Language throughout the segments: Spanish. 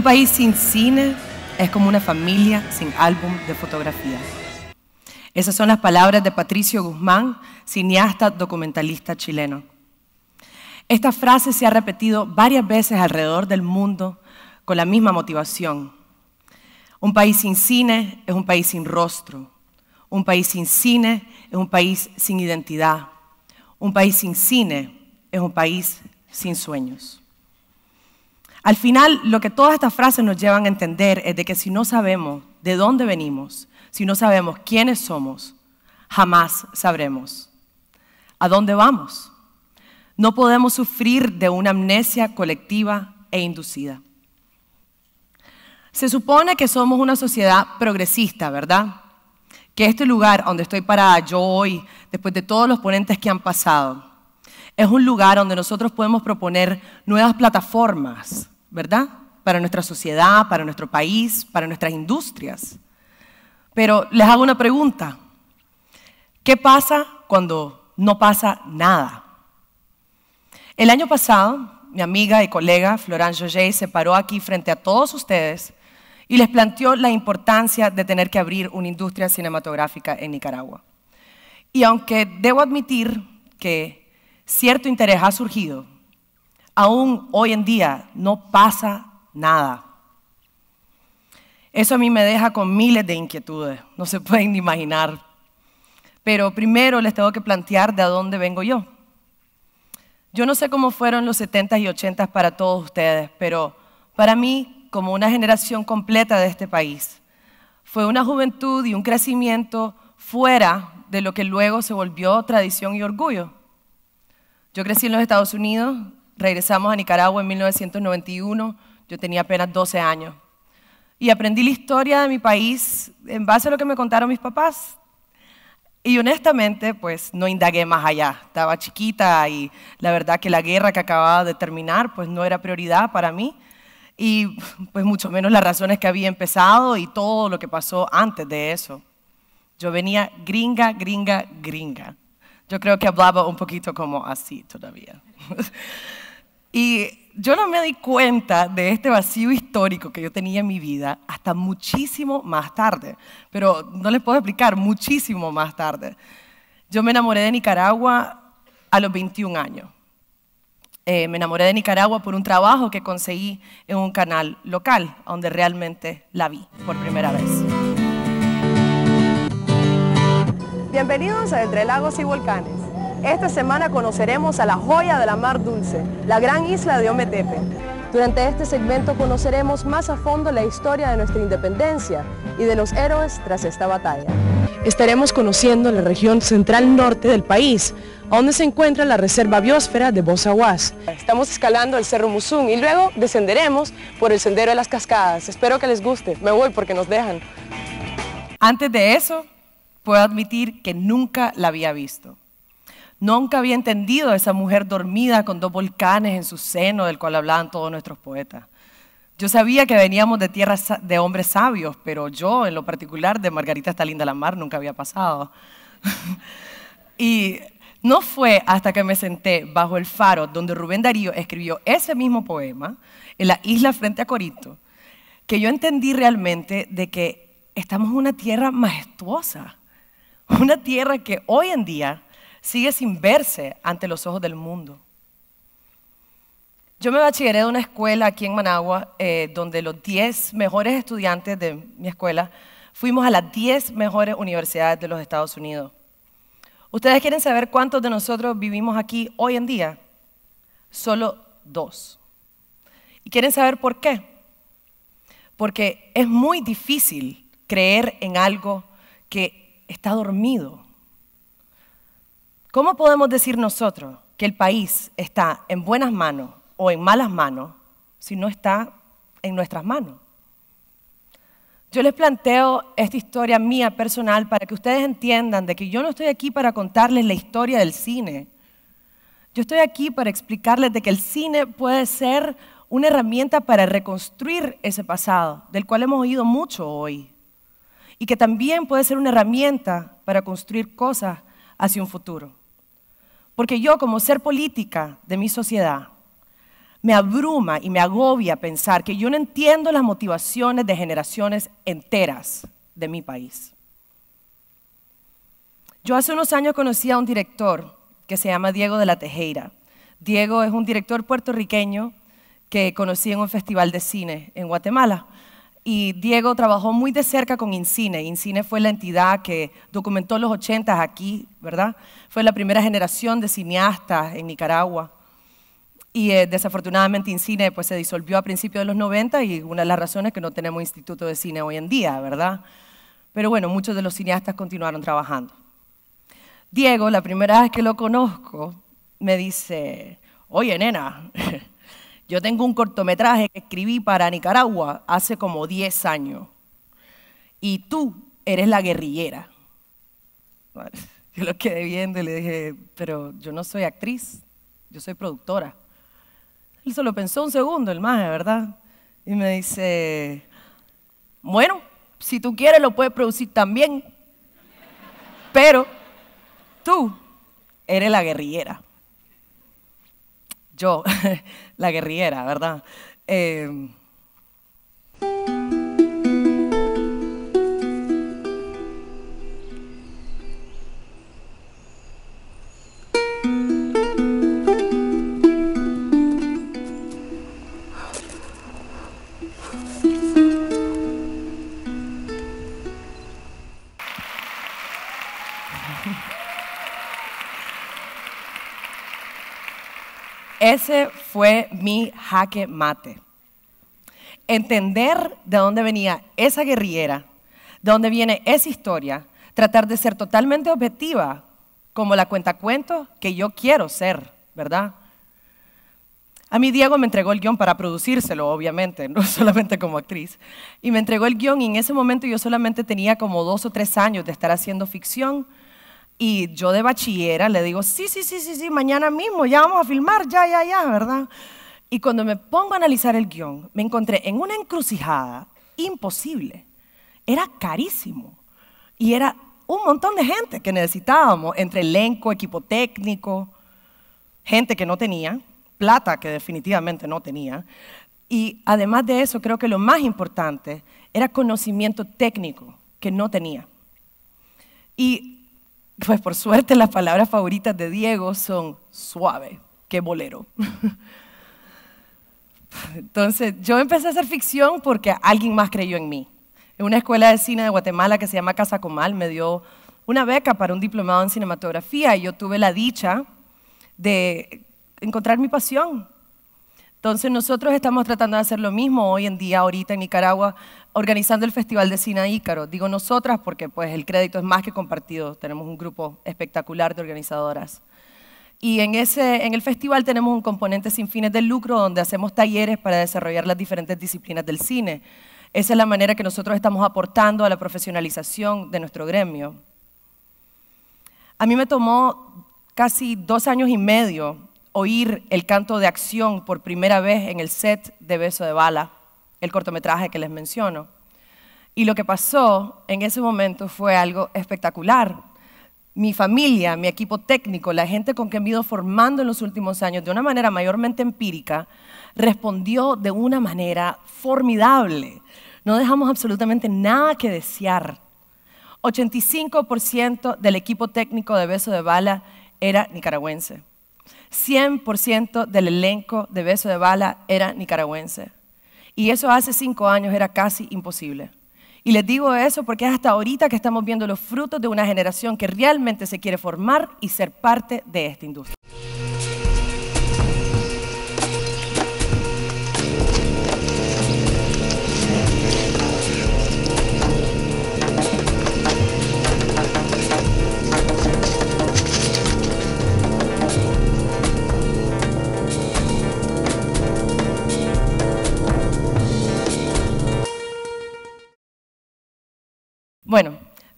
Un país sin cine es como una familia sin álbum de fotografía. Esas son las palabras de Patricio Guzmán, cineasta documentalista chileno. Esta frase se ha repetido varias veces alrededor del mundo con la misma motivación. Un país sin cine es un país sin rostro. Un país sin cine es un país sin identidad. Un país sin cine es un país sin sueños. Al final, lo que todas estas frases nos llevan a entender es de que si no sabemos de dónde venimos, si no sabemos quiénes somos, jamás sabremos a dónde vamos. No podemos sufrir de una amnesia colectiva e inducida. Se supone que somos una sociedad progresista, ¿verdad? Que este lugar donde estoy parada yo hoy, después de todos los ponentes que han pasado, es un lugar donde nosotros podemos proponer nuevas plataformas, ¿verdad? Para nuestra sociedad, para nuestro país, para nuestras industrias. Pero les hago una pregunta. ¿Qué pasa cuando no pasa nada? El año pasado, mi amiga y colega Florán Joget se paró aquí frente a todos ustedes y les planteó la importancia de tener que abrir una industria cinematográfica en Nicaragua. Y aunque debo admitir que cierto interés ha surgido, aún hoy en día no pasa nada. Eso a mí me deja con miles de inquietudes, no se pueden imaginar. Pero primero les tengo que plantear de a dónde vengo yo. Yo no sé cómo fueron los 70 y 80 para todos ustedes, pero para mí, como una generación completa de este país, fue una juventud y un crecimiento fuera de lo que luego se volvió tradición y orgullo. Yo crecí en los Estados Unidos, Regresamos a Nicaragua en 1991, yo tenía apenas 12 años. Y aprendí la historia de mi país en base a lo que me contaron mis papás. Y honestamente, pues no indagué más allá. Estaba chiquita y la verdad que la guerra que acababa de terminar, pues no era prioridad para mí. Y pues mucho menos las razones que había empezado y todo lo que pasó antes de eso. Yo venía gringa, gringa, gringa. Yo creo que hablaba un poquito como así todavía. Y yo no me di cuenta de este vacío histórico que yo tenía en mi vida hasta muchísimo más tarde, pero no les puedo explicar, muchísimo más tarde. Yo me enamoré de Nicaragua a los 21 años. Eh, me enamoré de Nicaragua por un trabajo que conseguí en un canal local, donde realmente la vi por primera vez. Bienvenidos a Entre Lagos y Volcanes esta semana conoceremos a la joya de la mar dulce, la gran isla de Ometepe. Durante este segmento conoceremos más a fondo la historia de nuestra independencia y de los héroes tras esta batalla. Estaremos conociendo la región central norte del país, donde se encuentra la reserva biosfera de Bozahuas. Estamos escalando el Cerro Musún y luego descenderemos por el Sendero de las Cascadas. Espero que les guste. Me voy porque nos dejan. Antes de eso, puedo admitir que nunca la había visto. Nunca había entendido esa mujer dormida con dos volcanes en su seno, del cual hablaban todos nuestros poetas. Yo sabía que veníamos de tierras de hombres sabios, pero yo, en lo particular, de Margarita está linda la mar, nunca había pasado. y no fue hasta que me senté bajo el faro donde Rubén Darío escribió ese mismo poema, en la isla frente a Corinto, que yo entendí realmente de que estamos en una tierra majestuosa, una tierra que hoy en día sigue sin verse ante los ojos del mundo. Yo me bachilleré de una escuela aquí en Managua, eh, donde los 10 mejores estudiantes de mi escuela fuimos a las 10 mejores universidades de los Estados Unidos. ¿Ustedes quieren saber cuántos de nosotros vivimos aquí hoy en día? Solo dos. ¿Y quieren saber por qué? Porque es muy difícil creer en algo que está dormido. ¿Cómo podemos decir nosotros que el país está en buenas manos o en malas manos si no está en nuestras manos? Yo les planteo esta historia mía personal para que ustedes entiendan de que yo no estoy aquí para contarles la historia del cine. Yo estoy aquí para explicarles de que el cine puede ser una herramienta para reconstruir ese pasado, del cual hemos oído mucho hoy, y que también puede ser una herramienta para construir cosas hacia un futuro. Porque yo como ser política de mi sociedad, me abruma y me agobia pensar que yo no entiendo las motivaciones de generaciones enteras de mi país. Yo hace unos años conocí a un director que se llama Diego de la Tejeira. Diego es un director puertorriqueño que conocí en un festival de cine en Guatemala y Diego trabajó muy de cerca con Incine. Incine fue la entidad que documentó los 80 aquí, ¿verdad? Fue la primera generación de cineastas en Nicaragua. Y eh, desafortunadamente Incine pues, se disolvió a principios de los 90 y una de las razones que no tenemos instituto de cine hoy en día, ¿verdad? Pero bueno, muchos de los cineastas continuaron trabajando. Diego, la primera vez que lo conozco, me dice, oye nena, yo tengo un cortometraje que escribí para Nicaragua hace como 10 años. Y tú eres la guerrillera. yo lo quedé viendo y le dije, pero yo no soy actriz, yo soy productora. Él solo pensó un segundo, el maje, ¿verdad? Y me dice, bueno, si tú quieres lo puedes producir también, pero tú eres la guerrillera yo, la guerrillera, ¿verdad? Em, Ese fue mi jaque mate. Entender de dónde venía esa guerrillera, de dónde viene esa historia, tratar de ser totalmente objetiva, como la cuenta cuento que yo quiero ser, ¿verdad? A mí Diego me entregó el guión para producírselo, obviamente, no solamente como actriz. Y me entregó el guión y en ese momento yo solamente tenía como dos o tres años de estar haciendo ficción y yo de bachillera le digo, sí, sí, sí, sí, sí, mañana mismo, ya vamos a filmar, ya, ya, ya, ¿verdad? Y cuando me pongo a analizar el guión, me encontré en una encrucijada imposible. Era carísimo. Y era un montón de gente que necesitábamos, entre elenco, equipo técnico, gente que no tenía, plata que definitivamente no tenía. Y además de eso, creo que lo más importante era conocimiento técnico que no tenía. Y pues por suerte las palabras favoritas de Diego son suave, ¡qué bolero. Entonces yo empecé a hacer ficción porque alguien más creyó en mí. En una escuela de cine de Guatemala que se llama Casa Comal me dio una beca para un diplomado en cinematografía y yo tuve la dicha de encontrar mi pasión. Entonces nosotros estamos tratando de hacer lo mismo hoy en día, ahorita en Nicaragua, organizando el Festival de Cine Ícaro. Digo nosotras porque pues el crédito es más que compartido, tenemos un grupo espectacular de organizadoras. Y en, ese, en el festival tenemos un componente sin fines de lucro donde hacemos talleres para desarrollar las diferentes disciplinas del cine. Esa es la manera que nosotros estamos aportando a la profesionalización de nuestro gremio. A mí me tomó casi dos años y medio oír el canto de acción por primera vez en el set de Beso de Bala, el cortometraje que les menciono. Y lo que pasó en ese momento fue algo espectacular. Mi familia, mi equipo técnico, la gente con que he ido formando en los últimos años de una manera mayormente empírica, respondió de una manera formidable. No dejamos absolutamente nada que desear. 85% del equipo técnico de Beso de Bala era nicaragüense. 100% del elenco de Beso de Bala era nicaragüense. Y eso hace cinco años era casi imposible. Y les digo eso porque es hasta ahorita que estamos viendo los frutos de una generación que realmente se quiere formar y ser parte de esta industria.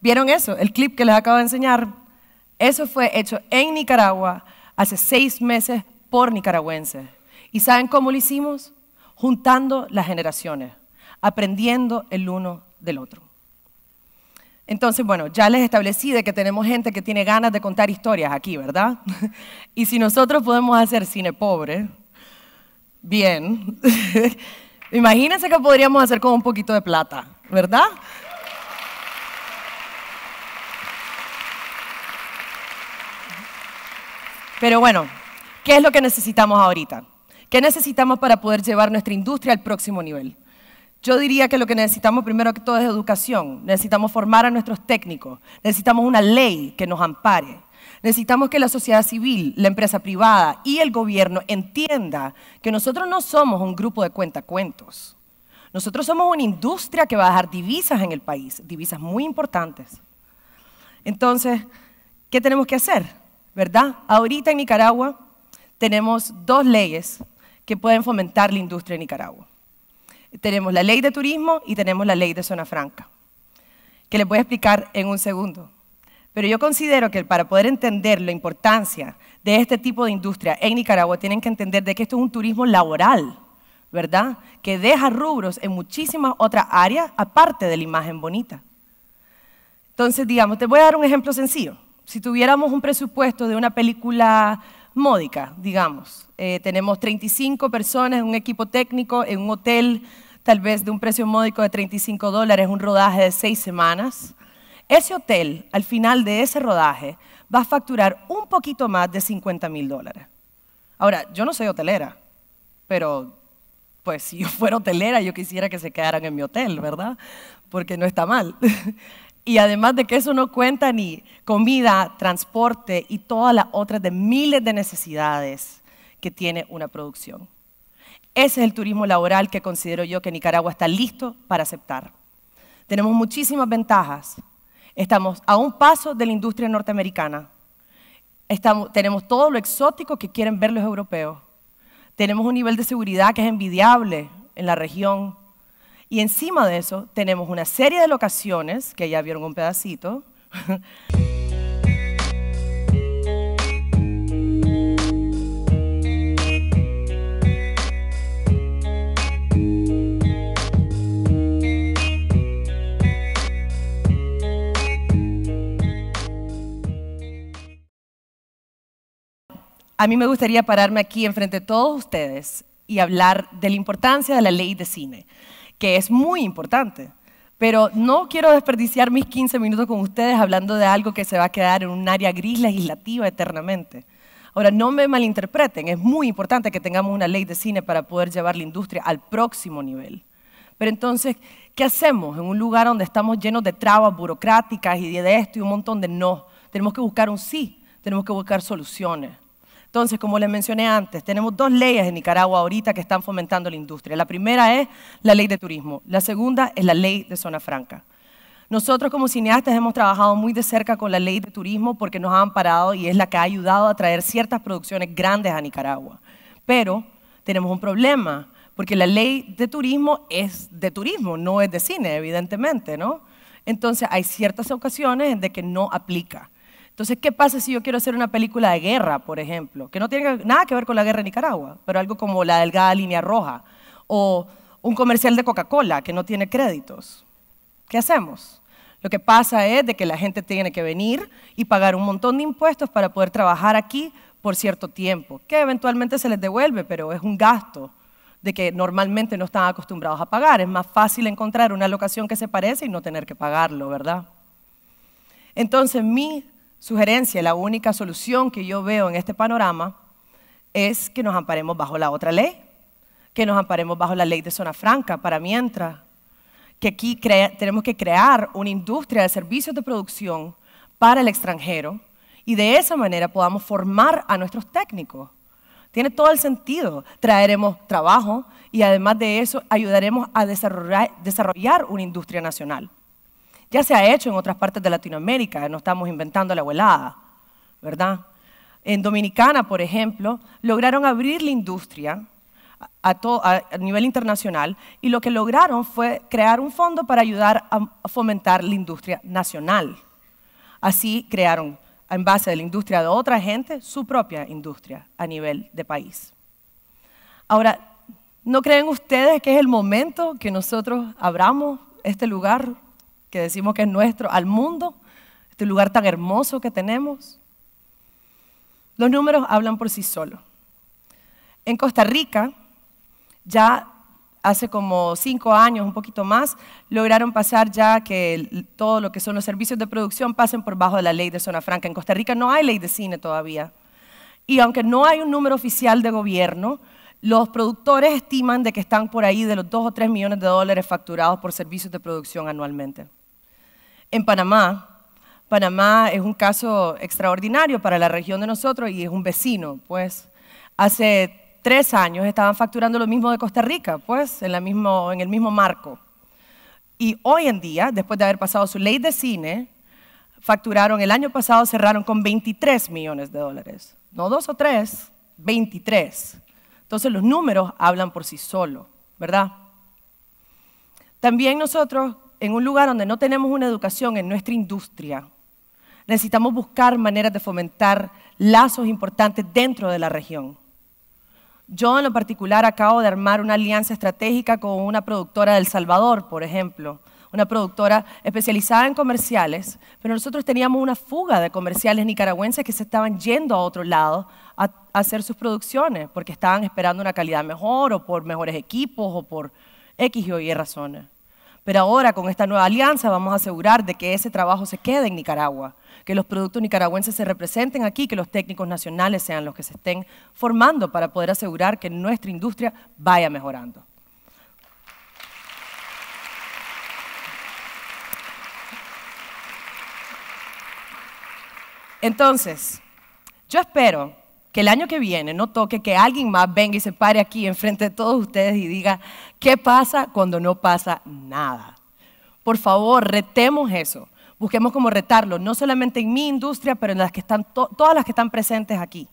¿Vieron eso? El clip que les acabo de enseñar. Eso fue hecho en Nicaragua hace seis meses por nicaragüenses. ¿Y saben cómo lo hicimos? Juntando las generaciones, aprendiendo el uno del otro. Entonces, bueno, ya les establecí de que tenemos gente que tiene ganas de contar historias aquí, ¿verdad? y si nosotros podemos hacer cine pobre, bien, imagínense que podríamos hacer con un poquito de plata, ¿verdad? Pero bueno, ¿qué es lo que necesitamos ahorita? ¿Qué necesitamos para poder llevar nuestra industria al próximo nivel? Yo diría que lo que necesitamos primero que todo es educación. Necesitamos formar a nuestros técnicos. Necesitamos una ley que nos ampare. Necesitamos que la sociedad civil, la empresa privada y el gobierno entienda que nosotros no somos un grupo de cuentacuentos. Nosotros somos una industria que va a dejar divisas en el país, divisas muy importantes. Entonces, ¿qué tenemos que hacer? ¿verdad? Ahorita en Nicaragua tenemos dos leyes que pueden fomentar la industria en Nicaragua. Tenemos la ley de turismo y tenemos la ley de zona franca, que les voy a explicar en un segundo. Pero yo considero que para poder entender la importancia de este tipo de industria en Nicaragua, tienen que entender de que esto es un turismo laboral, ¿verdad? Que deja rubros en muchísimas otras áreas, aparte de la imagen bonita. Entonces, digamos, te voy a dar un ejemplo sencillo si tuviéramos un presupuesto de una película módica, digamos, eh, tenemos 35 personas un equipo técnico, en un hotel, tal vez de un precio módico de 35 dólares, un rodaje de seis semanas, ese hotel, al final de ese rodaje, va a facturar un poquito más de 50 mil dólares. Ahora, yo no soy hotelera, pero pues si yo fuera hotelera, yo quisiera que se quedaran en mi hotel, ¿verdad? Porque no está mal. Y además de que eso no cuenta ni comida, transporte y todas las otras de miles de necesidades que tiene una producción. Ese es el turismo laboral que considero yo que Nicaragua está listo para aceptar. Tenemos muchísimas ventajas. Estamos a un paso de la industria norteamericana. tenemos todo lo exótico que quieren ver los europeos. Tenemos un nivel de seguridad que es envidiable en la región. Y encima de eso tenemos una serie de locaciones, que ya vieron un pedacito. a mí me gustaría pararme aquí enfrente de todos ustedes y hablar de la importancia de la ley de cine que es muy importante. Pero no quiero desperdiciar mis 15 minutos con ustedes hablando de algo que se va a quedar en un área gris legislativa eternamente. Ahora, no me malinterpreten, es muy importante que tengamos una ley de cine para poder llevar la industria al próximo nivel. Pero entonces, ¿qué hacemos en un lugar donde estamos llenos de trabas burocráticas y de esto y un montón de no? Tenemos que buscar un sí, tenemos que buscar soluciones. Entonces, como les mencioné antes, tenemos dos leyes en Nicaragua ahorita que están fomentando la industria. La primera es la ley de turismo, la segunda es la ley de zona franca. Nosotros como cineastas hemos trabajado muy de cerca con la ley de turismo porque nos ha amparado y es la que ha ayudado a traer ciertas producciones grandes a Nicaragua. Pero tenemos un problema, porque la ley de turismo es de turismo, no es de cine, evidentemente, ¿no? Entonces hay ciertas ocasiones de que no aplica. Entonces, ¿qué pasa si yo quiero hacer una película de guerra, por ejemplo? Que no tiene nada que ver con la guerra en Nicaragua, pero algo como La Delgada Línea Roja o un comercial de Coca-Cola que no tiene créditos. ¿Qué hacemos? Lo que pasa es de que la gente tiene que venir y pagar un montón de impuestos para poder trabajar aquí por cierto tiempo, que eventualmente se les devuelve, pero es un gasto de que normalmente no están acostumbrados a pagar. Es más fácil encontrar una locación que se parece y no tener que pagarlo, ¿verdad? Entonces, mi sugerencia, la única solución que yo veo en este panorama es que nos amparemos bajo la otra ley, que nos amparemos bajo la ley de zona franca para mientras, que aquí tenemos que crear una industria de servicios de producción para el extranjero y de esa manera podamos formar a nuestros técnicos. Tiene todo el sentido. Traeremos trabajo y además de eso ayudaremos a desarrollar, una industria nacional. Ya se ha hecho en otras partes de Latinoamérica, no estamos inventando la abuelada, ¿verdad? En Dominicana, por ejemplo, lograron abrir la industria a, nivel internacional y lo que lograron fue crear un fondo para ayudar a fomentar la industria nacional. Así crearon, en base a la industria de otra gente, su propia industria a nivel de país. Ahora, ¿no creen ustedes que es el momento que nosotros abramos este lugar que decimos que es nuestro, al mundo, este lugar tan hermoso que tenemos. Los números hablan por sí solos. En Costa Rica, ya hace como cinco años, un poquito más, lograron pasar ya que todo lo que son los servicios de producción pasen por bajo de la ley de zona franca. En Costa Rica no hay ley de cine todavía. Y aunque no hay un número oficial de gobierno, los productores estiman de que están por ahí de los dos o tres millones de dólares facturados por servicios de producción anualmente en Panamá. Panamá es un caso extraordinario para la región de nosotros y es un vecino, pues. Hace tres años estaban facturando lo mismo de Costa Rica, pues, en, la mismo, en el mismo marco. Y hoy en día, después de haber pasado su ley de cine, facturaron, el año pasado cerraron con 23 millones de dólares. No dos o tres, 23. Entonces los números hablan por sí solos, ¿verdad? También nosotros en un lugar donde no tenemos una educación en nuestra industria, necesitamos buscar maneras de fomentar lazos importantes dentro de la región. Yo en lo particular acabo de armar una alianza estratégica con una productora del Salvador, por ejemplo, una productora especializada en comerciales, pero nosotros teníamos una fuga de comerciales nicaragüenses que se estaban yendo a otro lado a, a hacer sus producciones porque estaban esperando una calidad mejor o por mejores equipos o por X o Y razones. Pero ahora con esta nueva alianza vamos a asegurar de que ese trabajo se quede en Nicaragua, que los productos nicaragüenses se representen aquí, que los técnicos nacionales sean los que se estén formando para poder asegurar que nuestra industria vaya mejorando. Entonces, yo espero que el año que viene no toque que alguien más venga y se pare aquí enfrente de todos ustedes y diga, ¿qué pasa cuando no pasa nada? Por favor, retemos eso. Busquemos cómo retarlo, no solamente en mi industria, pero en las que están todas las que están presentes aquí.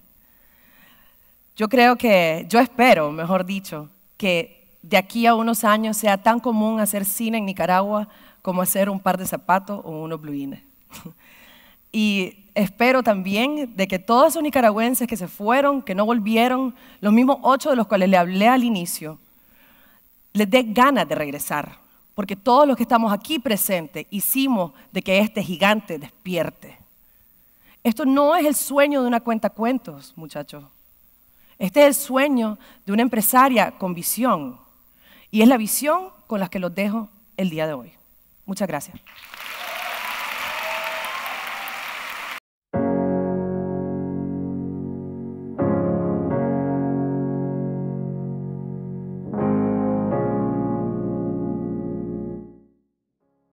Yo creo que, yo espero, mejor dicho, que de aquí a unos años sea tan común hacer cine en Nicaragua como hacer un par de zapatos o unos blue y Espero también de que todos esos nicaragüenses que se fueron, que no volvieron, los mismos ocho de los cuales le hablé al inicio, les dé ganas de regresar, porque todos los que estamos aquí presentes hicimos de que este gigante despierte. Esto no es el sueño de una cuenta cuentos, muchachos. Este es el sueño de una empresaria con visión. Y es la visión con la que los dejo el día de hoy. Muchas gracias.